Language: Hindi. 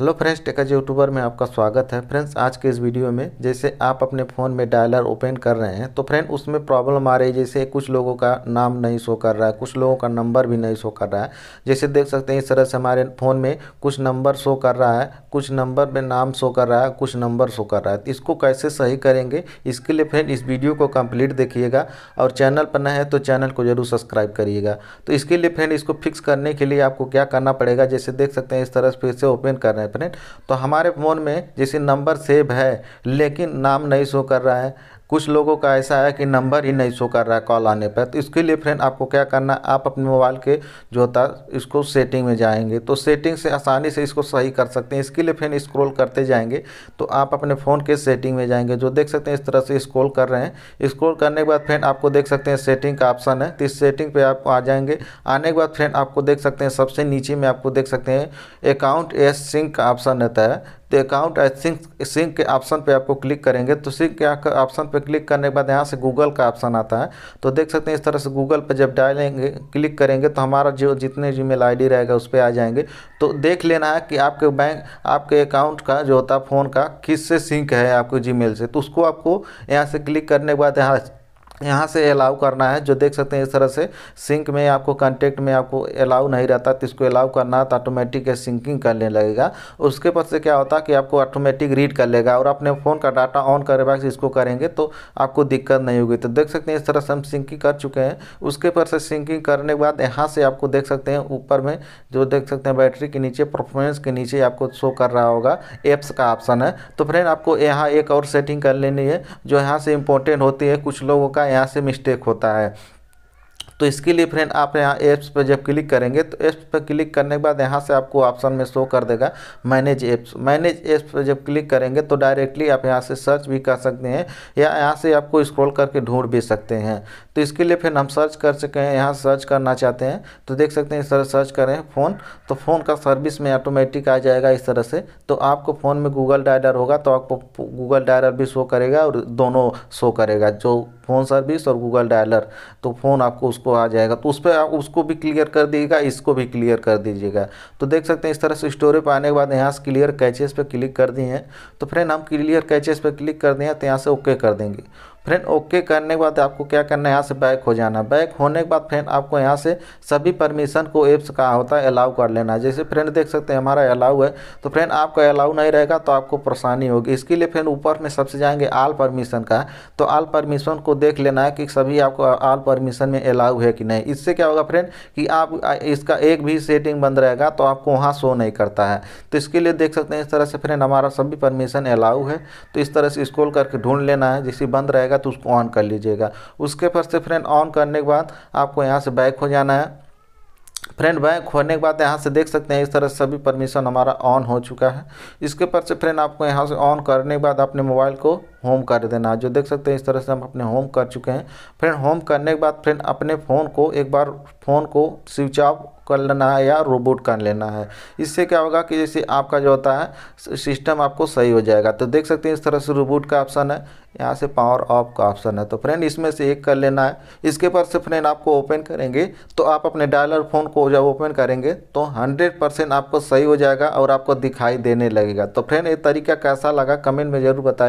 हेलो फ्रेंड्स जी यूट्यूबर में आपका स्वागत है फ्रेंड्स आज के इस वीडियो में जैसे आप अपने फ़ोन में डायलर ओपन कर रहे हैं तो फ्रेंड उसमें प्रॉब्लम आ रही है जैसे कुछ लोगों का नाम नहीं शो कर रहा है कुछ लोगों का नंबर भी नहीं शो कर रहा है जैसे देख सकते हैं इस तरह से हमारे फ़ोन में कुछ नंबर शो कर रहा है कुछ नंबर में नाम शो कर रहा है कुछ नंबर शो कर रहा है तो इसको कैसे सही करेंगे इसके लिए फ्रेंड इस वीडियो को कम्प्लीट देखिएगा और चैनल पर न है तो चैनल को ज़रूर सब्सक्राइब करिएगा तो इसके लिए फ्रेंड इसको फिक्स करने के लिए आपको क्या करना पड़ेगा जैसे देख सकते हैं इस तरह से फिर से ओपन कर रहे हैं सेपरेट तो हमारे फ़ोन में जैसे नंबर सेव है लेकिन नाम नहीं शो कर रहा है कुछ लोगों का ऐसा है कि नंबर ही नहीं शो कर रहा है कॉल आने पर तो इसके लिए फ्रेंड आपको क्या करना है आप अपने मोबाइल के जो होता है इसको सेटिंग में जाएंगे तो सेटिंग से आसानी से इसको सही कर सकते हैं इसके लिए फ्रेंड स्क्रॉल करते जाएंगे तो आप अपने फ़ोन के सेटिंग में जाएंगे जो देख सकते हैं इस तरह से स्क्रोल कर रहे हैं स्क्रोल करने के बाद फ्रेंड आपको देख सकते हैं सेटिंग का ऑप्शन है तो इस सेटिंग पर आप आ जाएंगे आने के बाद फ्रेंड आपको देख सकते हैं सबसे नीचे में आपको देख सकते हैं अकाउंट एस सिंक का ऑप्शन रहता है तो अकाउंट एज सिंक सिंक के ऑप्शन पे आपको क्लिक करेंगे तो सिंक के ऑप्शन पे क्लिक करने के बाद यहाँ से गूगल का ऑप्शन आता है तो देख सकते हैं इस तरह से गूगल पे जब डालेंगे क्लिक करेंगे तो हमारा जो जितने मेल आई रहेगा उस पर आ जाएंगे तो देख लेना है कि आपके बैंक आपके अकाउंट का जो होता है फ़ोन का किस से सिंक है आपके जी से तो उसको आपको यहाँ से क्लिक करने के बाद यहाँ यहाँ से अलाउ करना है जो देख सकते हैं इस तरह से सिंक में आपको कॉन्टेक्ट में आपको अलाउ नहीं रहता तो इसको अलाउ करना तो ऑटोमेटिक सिंकिंग करने लगेगा उसके बाद से क्या होता है कि आपको ऑटोमेटिक रीड कर लेगा और अपने फ़ोन का डाटा ऑन करे बाद इसको करेंगे तो आपको दिक्कत नहीं होगी तो देख सकते हैं इस तरह से हम सिंकिंग कर चुके हैं उसके पर से सिंकिंग करने के बाद यहाँ से आपको देख सकते हैं ऊपर में जो देख सकते हैं बैटरी के नीचे परफॉर्मेंस के नीचे आपको शो कर रहा होगा एप्स का ऑप्शन है तो फ्रेंड आपको यहाँ एक और सेटिंग कर लेनी है जो यहाँ से इंपॉर्टेंट होती है कुछ लोगों का यहाँ से मिस्टेक होता है तो इसके लिए फ्रेंड आप यहाँ ऐप्स पर जब क्लिक करेंगे तो ऐप्स पर क्लिक करने के बाद यहाँ से आपको ऑप्शन में शो कर देगा मैनेज ऐप्स मैनेज ऐप्स पर जब क्लिक करेंगे तो डायरेक्टली आप यहाँ से सर्च भी कर सकते हैं या यहाँ से आपको स्क्रॉल करके ढूंढ भी सकते हैं तो इसके लिए फिर हम सर्च कर सके हैं यहाँ सर्च करना चाहते हैं तो देख सकते हैं इस तरह सर्च करें फ़ोन तो फ़ोन का सर्विस में ऑटोमेटिक आ जाएगा इस तरह से तो आपको फ़ोन में गूगल डायलर होगा तो आपको गूगल डायलर भी शो करेगा और दोनों शो करेगा जो फ़ोन सर्विस और गूगल डायलर तो फ़ोन आपको उसको आ जाएगा तो उस पर आप उसको भी क्लियर कर दीजिएगा इसको भी क्लियर कर दीजिएगा तो देख सकते हैं इस तरह से स्टोरेज पर आने के बाद यहाँ से क्लियर कैचेस पर क्लिक कर दिए हैं तो फ्रेंड हम क्लियर कैचेस पर क्लिक कर दें तो यहाँ से ओके कर देंगे फ्रेंड ओके करने के बाद आपको क्या करना है यहाँ से बैक हो जाना बैक होने के बाद फ्रेंड आपको यहाँ से सभी परमिशन को एप्स का होता है अलाउ कर लेना है जैसे फ्रेंड देख सकते हैं हमारा अलाउ है तो फ्रेंड आपका अलाउ नहीं रहेगा तो आपको परेशानी होगी इसके लिए फ्रेंड ऊपर में सबसे जाएंगे आल परमिशन का तो आल परमिशन को देख लेना है कि सभी आपको आल परमिशन में अलाउ है कि नहीं इससे क्या होगा फ्रेंड कि आप इसका एक भी सेटिंग बंद रहेगा तो आपको वहाँ शो नहीं करता है तो इसके लिए देख सकते हैं इस तरह से फ्रेंड हमारा सभी परमिशन अलाउ है तो इस तरह से स्क्रॉल करके ढूंढ लेना है जैसे बंद रहेगा तो उसको ऑन कर लीजिएगा उसके पर से फ्रेंड ऑन करने के बाद आपको यहाँ से बैक हो जाना है फ्रेंड बैंक खोलने के बाद यहाँ से देख सकते हैं इस तरह सभी परमिशन हमारा ऑन हो चुका है इसके पर से फ्रेंड आपको यहाँ से ऑन करने के बाद अपने मोबाइल को होम कर देना जो देख सकते हैं इस तरह से हम अपने होम कर चुके हैं फ्रेंड होम करने के बाद फ्रेंड अपने फ़ोन को एक बार फ़ोन को स्विच ऑफ कर लेना है या रोबोट कर लेना है इससे क्या होगा कि जैसे आपका जो होता है सिस्टम आपको सही हो जाएगा तो देख सकते हैं इस तरह से रोबोट का ऑप्शन है यहाँ से पावर ऑफ का ऑप्शन है तो फ्रेंड इसमें से एक कर लेना है इसके पर से फ्रेंड आपको ओपन करेंगे तो आप अपने डायलर फ़ोन को जब ओपन करेंगे तो हंड्रेड परसेंट आपको सही हो जाएगा और आपको दिखाई देने लगेगा तो फ्रेंड ये तरीका कैसा लगा कमेंट में ज़रूर बताएगा